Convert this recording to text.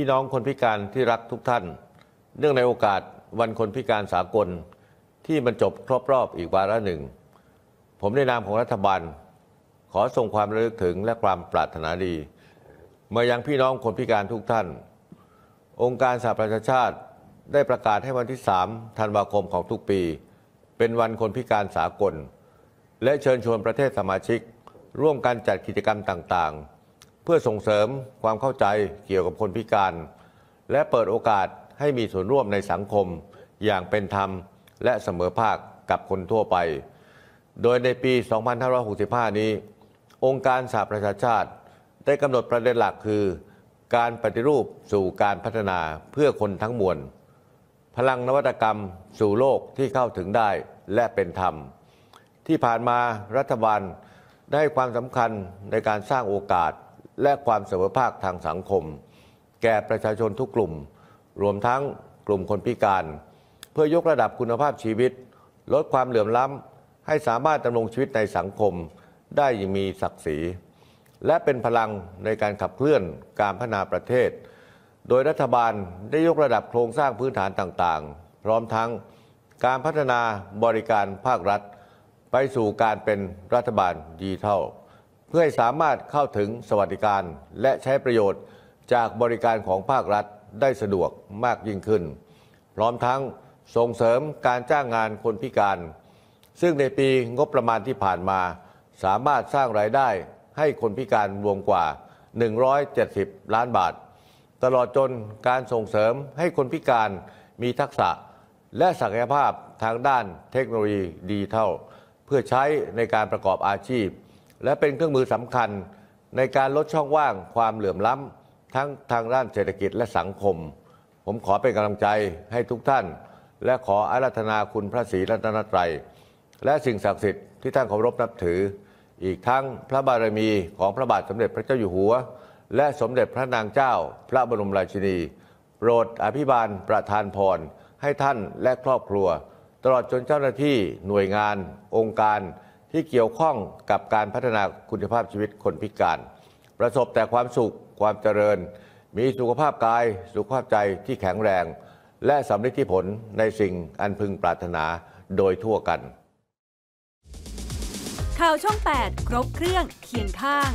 พี่น้องคนพิการที่รักทุกท่าน เนื่องในโอกาสวันคนพิการสากลที่มันจบครบรอบอีกวาระหนึ่ง ผมในนามของรัฐบาลขอส่งความระลึกถึงและความปรารถนาดีมายังพี่น้องคนพิการทุกท่าน องค์การสหประชาชาติได้ประกาศให้วันที่3ธันวาคมของทุกปี เป็นวันคนพิการสากล และเชิญชวนประเทศสมาชิกร่วมกันจัดกิจกรรมต่างๆพื่อส่งเสริมความเข้าใจเกี่ยวกับคนพิการ และเปิดโอกาสให้มีส่วนร่วมในสังคมอย่างเป็นธรรมและเสมอภาคกับคนทั่วไป โดยในปี 2565 นี้ องค์การสหประชาชาติ ได้กำหนดประเด็นหลักคือ การปฏิรูปสู่การพัฒนาเพื่อคนทั้งมวลพลังนวัตกรรมสู่โลกที่เข้าถึงได้และเป็นธรรม ที่ผ่านมารัฐบาลได้ความสำคัญในการสร้างโอกาสและความเสมอภาคทางสังคม แก่ประชาชนทุกกลุ่ม รวมทั้งกลุ่มคนพิการ เพื่อยกระดับคุณภาพชีวิต ลดความเหลื่อมล้ำให้สามารถดำรงชีวิตในสังคม ได้อย่างมีศักดิ์ศรีและเป็นพลังในการขับเคลื่อนการพัฒนาประเทศ โดยรัฐบาลได้ยกระดับโครงสร้างพื้นฐานต่าง ๆ พร้อมทั้งการพัฒนาบริการภาครัฐ ไปสู่การเป็นรัฐบาลดิจิทัลเพื่อให้สามารถเข้าถึงสวัสดิการและใช้ประโยชน์จากบริการของภาครัฐได้สะดวกมากยิ่งขึ้น พร้อมทั้งส่งเสริมการจ้างงานคนพิการ ซึ่งในปีงบประมาณที่ผ่านมา สามารถสร้างรายได้ให้คนพิการรวมกว่า 170 ล้านบาท ตลอดจนการส่งเสริมให้คนพิการมีทักษะ และศักยภาพทางด้านเทคโนโลยีดิจิทัล เพื่อใช้ในการประกอบอาชีพและเป็นเครื่องมือสำคัญ ในการลดช่องว่างความเหลื่อมล้ำทั้งทางด้านเศรษฐกิจและสังคม ผมขอเป็นกำลังใจให้ทุกท่าน และขออาราธนาคุณพระศรีรัตนตรัย และสิ่งศักดิ์สิทธิ์ที่ท่านเคารพนับถือ อีกทั้งพระบารมีของพระบาทสมเด็จพระเจ้าอยู่หัว และสมเด็จพระนางเจ้า พระบรมราชินีโปรดอภิบาลประทานพรให้ท่านและครอบครัว ตลอดจนเจ้าหน้าที่หน่วยงาน องค์การที่เกี่ยวข้องกับการพัฒนาคุณภาพชีวิตคนพิการ ประสบแต่ความสุขความเจริญ มีสุขภาพกาย สุขภาพใจที่แข็งแรง และสำเร็จที่ผลในสิ่งอันพึงปรารถนาโดยทั่วกัน ข่าวช่อง 8 ครบเครื่องเคียงข้าง